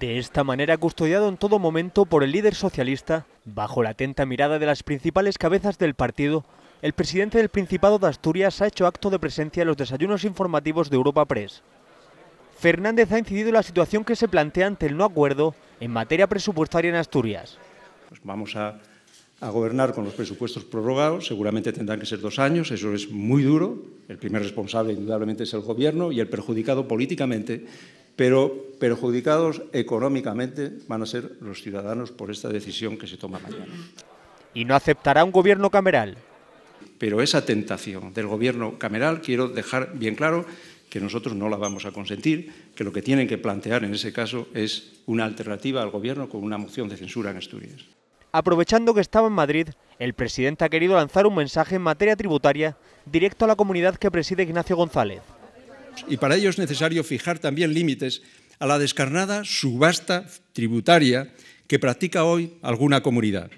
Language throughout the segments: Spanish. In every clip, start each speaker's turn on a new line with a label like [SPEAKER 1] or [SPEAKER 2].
[SPEAKER 1] De esta manera, custodiado en todo momento por el líder socialista, bajo la atenta mirada de las principales cabezas del partido, el presidente del Principado de Asturias ha hecho acto de presencia en los desayunos informativos de Europa Press. Fernández ha incidido en la situación que se plantea ante el no acuerdo en materia presupuestaria en Asturias.
[SPEAKER 2] Pues vamos a, a gobernar con los presupuestos prorrogados, seguramente tendrán que ser dos años, eso es muy duro, el primer responsable indudablemente es el Gobierno y el perjudicado políticamente, pero perjudicados económicamente van a ser los ciudadanos por esta decisión que se toma mañana. Y no aceptará un gobierno cameral. Pero esa tentación del gobierno cameral quiero dejar bien claro que nosotros no la vamos a consentir, que lo que tienen que plantear en ese caso es una alternativa al gobierno con una moción de censura en Asturias. Aprovechando que estaba en Madrid, el presidente ha
[SPEAKER 1] querido lanzar un mensaje en materia tributaria directo a la comunidad que preside Ignacio González.
[SPEAKER 2] Y para ello es necesario fijar también límites a la descarnada subasta tributaria que practica hoy alguna comunidad.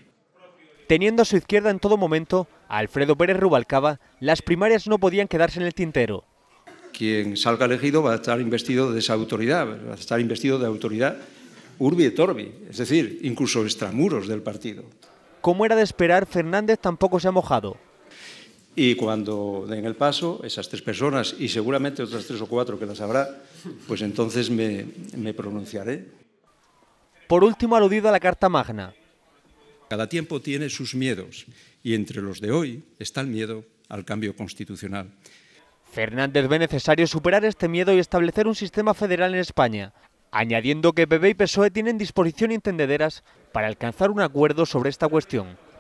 [SPEAKER 2] Teniendo a su izquierda en todo
[SPEAKER 1] momento a Alfredo Pérez Rubalcaba, las primarias no podían quedarse en el
[SPEAKER 2] tintero. Quien salga elegido va a estar investido de esa autoridad, va a estar investido de autoridad urbi et orbi, es decir, incluso extramuros del partido. Como era de esperar, Fernández tampoco se ha mojado. Y cuando den el paso, esas tres personas y seguramente otras tres o cuatro que las habrá, pues entonces me, pronunciaré. Por último, aludido a la Carta Magna. Cada tiempo tiene sus miedos y entre los de hoy está el miedo al cambio constitucional. Fernández ve necesario
[SPEAKER 1] superar este miedo y establecer un sistema federal en España, añadiendo que PP y PSOE tienen disposición y entendederas para alcanzar un acuerdo sobre esta cuestión.